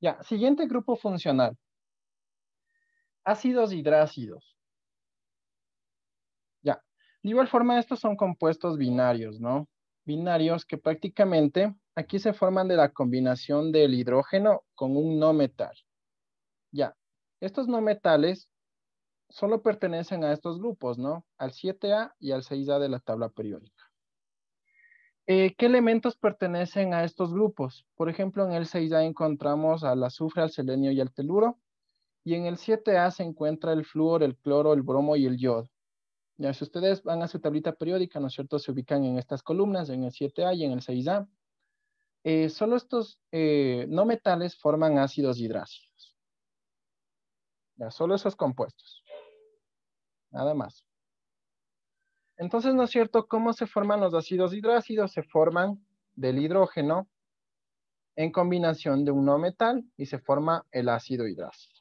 Ya, siguiente grupo funcional. Ácidos hidrácidos. Ya, de igual forma estos son compuestos binarios, ¿no? Binarios que prácticamente aquí se forman de la combinación del hidrógeno con un no metal. Ya, estos no metales solo pertenecen a estos grupos, ¿no? Al 7A y al 6A de la tabla periódica. Eh, ¿Qué elementos pertenecen a estos grupos? Por ejemplo, en el 6A encontramos al azufre, al selenio y al teluro. Y en el 7A se encuentra el flúor, el cloro, el bromo y el yodo. Ya, si ustedes van a su tablita periódica, ¿no es cierto? Se ubican en estas columnas, en el 7A y en el 6A. Eh, solo estos eh, no metales forman ácidos hidrácidos. Ya, solo esos compuestos. Nada más. Entonces, ¿no es cierto? ¿Cómo se forman los ácidos hidrácidos? Se forman del hidrógeno en combinación de un no metal y se forma el ácido hidrácido.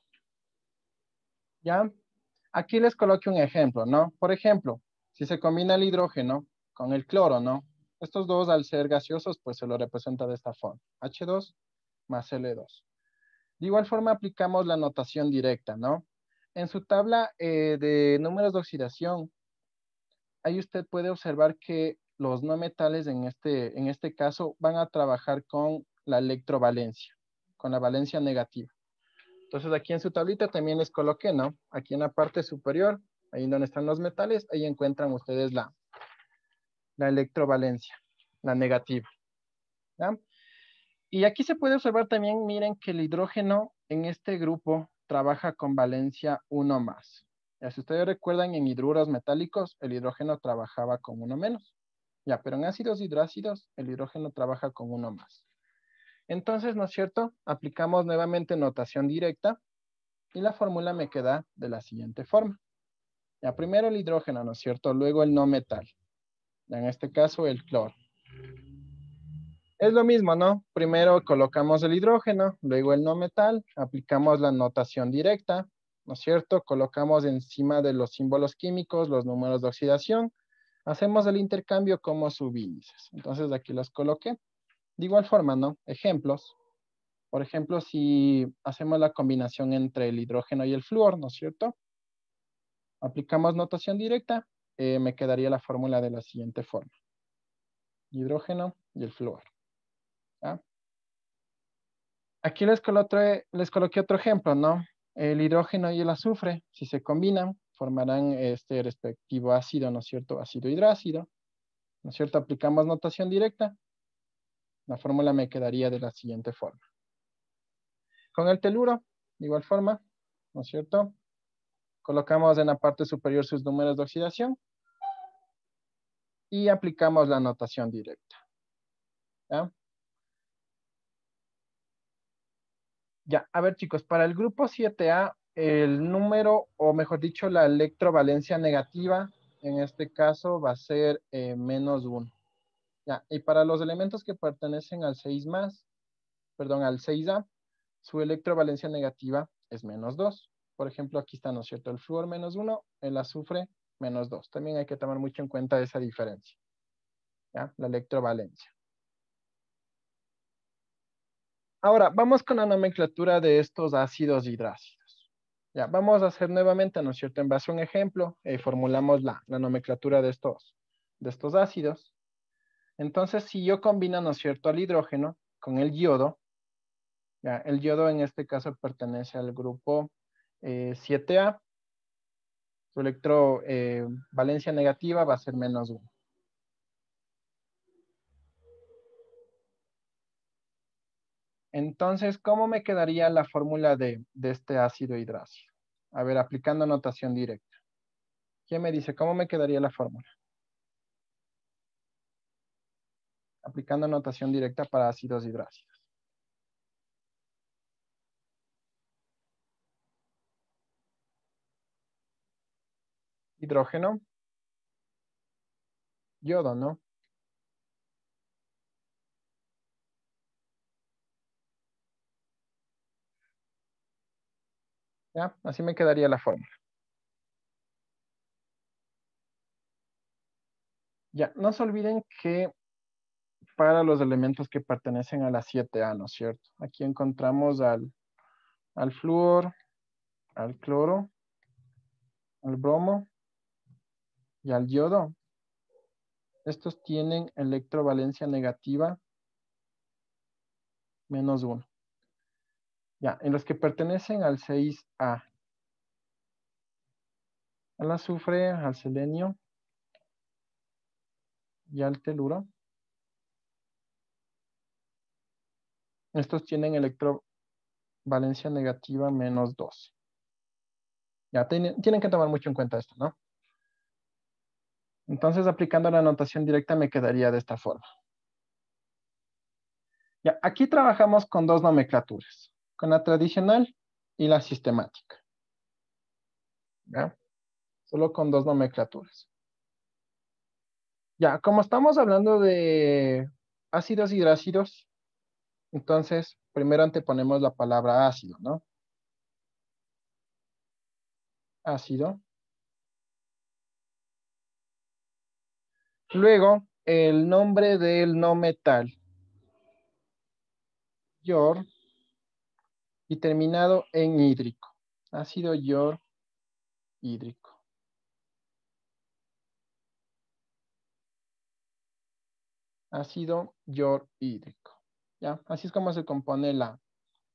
¿Ya? Aquí les coloqué un ejemplo, ¿no? Por ejemplo, si se combina el hidrógeno con el cloro, ¿no? Estos dos, al ser gaseosos, pues se lo representa de esta forma, H2 más L2. De igual forma aplicamos la notación directa, ¿no? En su tabla eh, de números de oxidación, ahí usted puede observar que los no metales en este, en este caso van a trabajar con la electrovalencia, con la valencia negativa. Entonces aquí en su tablita también les coloqué, ¿no? Aquí en la parte superior, ahí donde están los metales, ahí encuentran ustedes la, la electrovalencia, la negativa. Y aquí se puede observar también, miren que el hidrógeno en este grupo trabaja con valencia 1 más si ustedes recuerdan, en hidruros metálicos el hidrógeno trabajaba con uno menos. Ya, pero en ácidos hidrácidos el hidrógeno trabaja con uno más. Entonces, ¿no es cierto? Aplicamos nuevamente notación directa y la fórmula me queda de la siguiente forma. Ya, primero el hidrógeno, ¿no es cierto? Luego el no metal. en este caso el cloro. Es lo mismo, ¿no? Primero colocamos el hidrógeno, luego el no metal, aplicamos la notación directa, ¿no es cierto? Colocamos encima de los símbolos químicos los números de oxidación, hacemos el intercambio como subíndices. Entonces aquí los coloqué. De igual forma, ¿no? Ejemplos. Por ejemplo, si hacemos la combinación entre el hidrógeno y el flúor, ¿no es cierto? Aplicamos notación directa, eh, me quedaría la fórmula de la siguiente forma. Hidrógeno y el flúor. Aquí les les coloqué otro ejemplo, ¿no? El hidrógeno y el azufre, si se combinan, formarán este respectivo ácido, ¿no es cierto? Ácido hidrácido, ¿no es cierto? Aplicamos notación directa. La fórmula me quedaría de la siguiente forma. Con el teluro, de igual forma, ¿no es cierto? Colocamos en la parte superior sus números de oxidación y aplicamos la notación directa. ¿Ya? Ya, a ver chicos, para el grupo 7A, el número, o mejor dicho, la electrovalencia negativa, en este caso va a ser eh, menos 1. Ya, y para los elementos que pertenecen al 6 más, perdón, al 6A, su electrovalencia negativa es menos 2. Por ejemplo, aquí está, ¿no es cierto? El flúor menos 1, el azufre menos 2. También hay que tomar mucho en cuenta esa diferencia, ¿ya? La electrovalencia. Ahora, vamos con la nomenclatura de estos ácidos hidrácidos. Ya, vamos a hacer nuevamente, ¿no es cierto? En base a un ejemplo, eh, formulamos la, nomenclatura de estos, de estos ácidos. Entonces, si yo combino, ¿no es cierto?, al hidrógeno con el yodo, ya, el yodo en este caso pertenece al grupo 7A, eh, su electrovalencia eh, negativa va a ser menos 1. Entonces, ¿cómo me quedaría la fórmula de, este ácido hidrácido? A ver, aplicando notación directa. ¿Quién me dice cómo me quedaría la fórmula? Aplicando notación directa para ácidos hidrácidos. Hidrógeno. Yodo, ¿no? Así me quedaría la fórmula. Ya, no se olviden que para los elementos que pertenecen a la 7A, ¿no es cierto? Aquí encontramos al, al flúor, al cloro, al bromo y al yodo. Estos tienen electrovalencia negativa menos 1. Ya, en los que pertenecen al 6A. Al azufre, al selenio y al teluro. Estos tienen electrovalencia negativa menos 2. Ya tienen, que tomar mucho en cuenta esto, ¿no? Entonces, aplicando la notación directa me quedaría de esta forma. Ya, aquí trabajamos con dos nomenclaturas la tradicional y la sistemática. ¿Ya? Solo con dos nomenclaturas. Ya, como estamos hablando de ácidos y hidrácidos, entonces primero anteponemos la palabra ácido, ¿no? Ácido. Luego, el nombre del no metal. Yor y terminado en hídrico. Ácido yor hídrico. Ácido yor hídrico. ¿Ya? Así es como se compone la,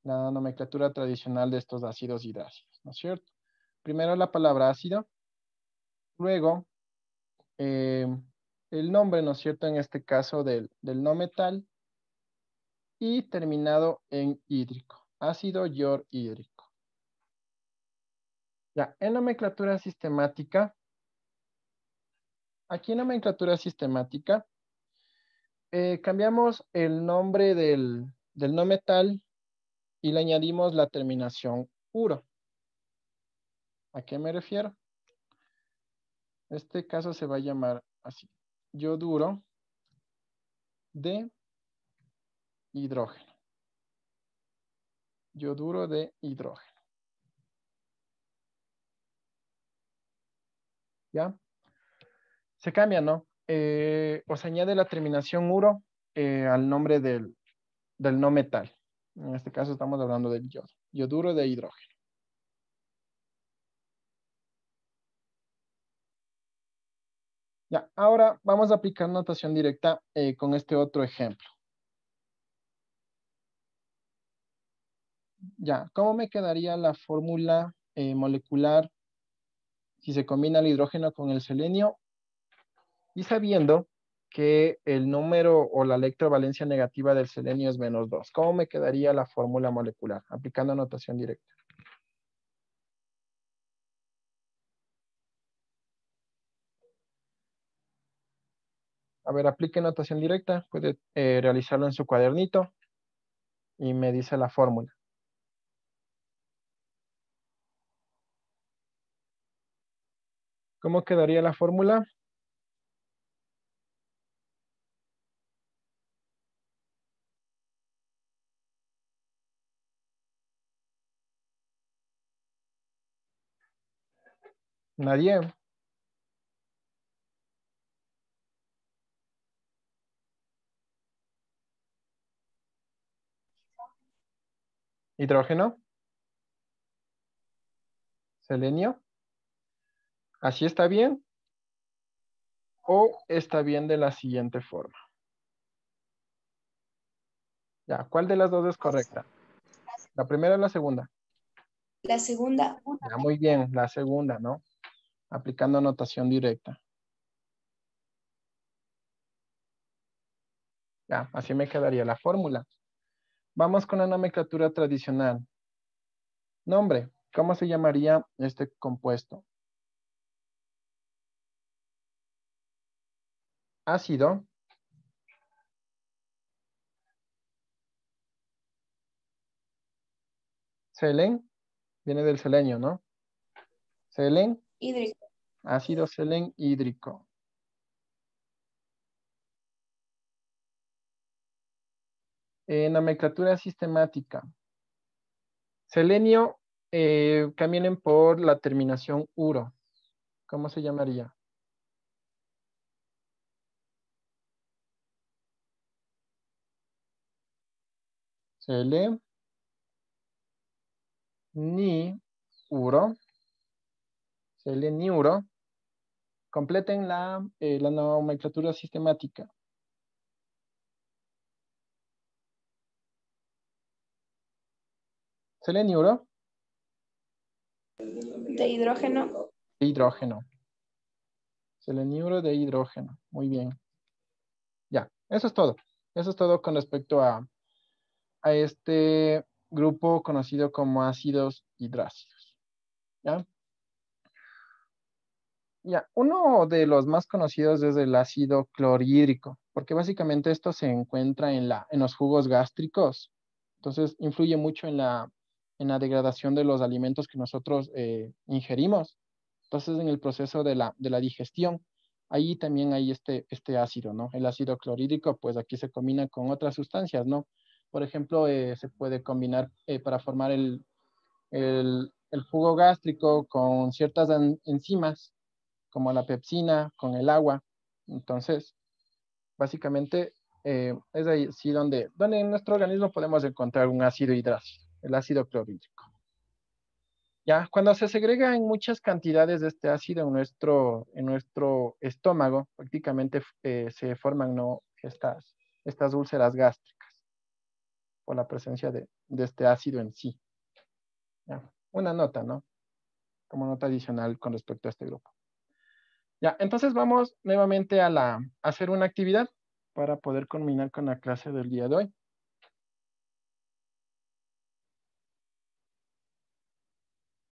nomenclatura tradicional de estos ácidos hidrácidos, ¿no es cierto? Primero la palabra ácido, luego eh, el nombre, ¿no es cierto? En este caso del, del no metal y terminado en hídrico ácido yorhídrico. Ya, en nomenclatura sistemática, aquí en nomenclatura sistemática, eh, cambiamos el nombre del, no metal y le añadimos la terminación puro. ¿A qué me refiero? Este caso se va a llamar así, yoduro de hidrógeno. Yoduro de hidrógeno. ¿Ya? Se cambia, ¿no? Eh, o se añade la terminación uro eh, al nombre del, no metal. En este caso estamos hablando del yodo, yoduro de hidrógeno. Ya, ahora vamos a aplicar notación directa eh, con este otro ejemplo. ya, ¿cómo me quedaría la fórmula eh, molecular si se combina el hidrógeno con el selenio? Y sabiendo que el número o la electrovalencia negativa del selenio es menos 2. ¿Cómo me quedaría la fórmula molecular? Aplicando notación directa. A ver, aplique notación directa. Puede eh, realizarlo en su cuadernito. Y me dice la fórmula. ¿Cómo quedaría la fórmula? Nadie. ¿Hidrógeno? ¿Selenio? ¿Así está bien? ¿O está bien de la siguiente forma? Ya, ¿cuál de las dos es correcta? ¿La primera o la segunda? La segunda. muy bien, la segunda, ¿no? Aplicando anotación directa. Ya, así me quedaría la fórmula. Vamos con la nomenclatura tradicional. Nombre, ¿cómo se llamaría este compuesto? ácido selen, viene del selenio, ¿no? Selen. Hídrico. Ácido selen hídrico. la nomenclatura sistemática. Selenio, eh, caminen por la terminación uro. ¿Cómo se llamaría? seleniuro ni uro. Completen la, eh, la nomenclatura sistemática. Seleniuro. De hidrógeno. De hidrógeno. Seleniuro de hidrógeno. Muy bien. Ya, eso es todo. Eso es todo con respecto a, a este grupo conocido como ácidos hidrácidos. ¿ya? uno de los más conocidos es el ácido clorhídrico, porque básicamente esto se encuentra en, la, en los jugos gástricos. Entonces, influye mucho en la, en la degradación de los alimentos que nosotros eh, ingerimos. Entonces, en el proceso de la, de la digestión, ahí también hay este, este ácido, ¿no? El ácido clorhídrico, pues aquí se combina con otras sustancias, ¿no? Por ejemplo, eh, se puede combinar eh, para formar el, jugo gástrico con ciertas enzimas, como la pepsina, con el agua. Entonces, básicamente eh, es ahí sí, donde, donde en nuestro organismo podemos encontrar un ácido hidrácido, el ácido clorhídrico. Ya, cuando se segrega en muchas cantidades de este ácido en nuestro, en nuestro estómago, prácticamente se forman ¿no? estas, estas úlceras gástricas la presencia de, este ácido en sí. Una nota, ¿no? Como nota adicional con respecto a este grupo. Ya, entonces vamos nuevamente a, la, hacer una actividad para poder culminar con la clase del día de hoy.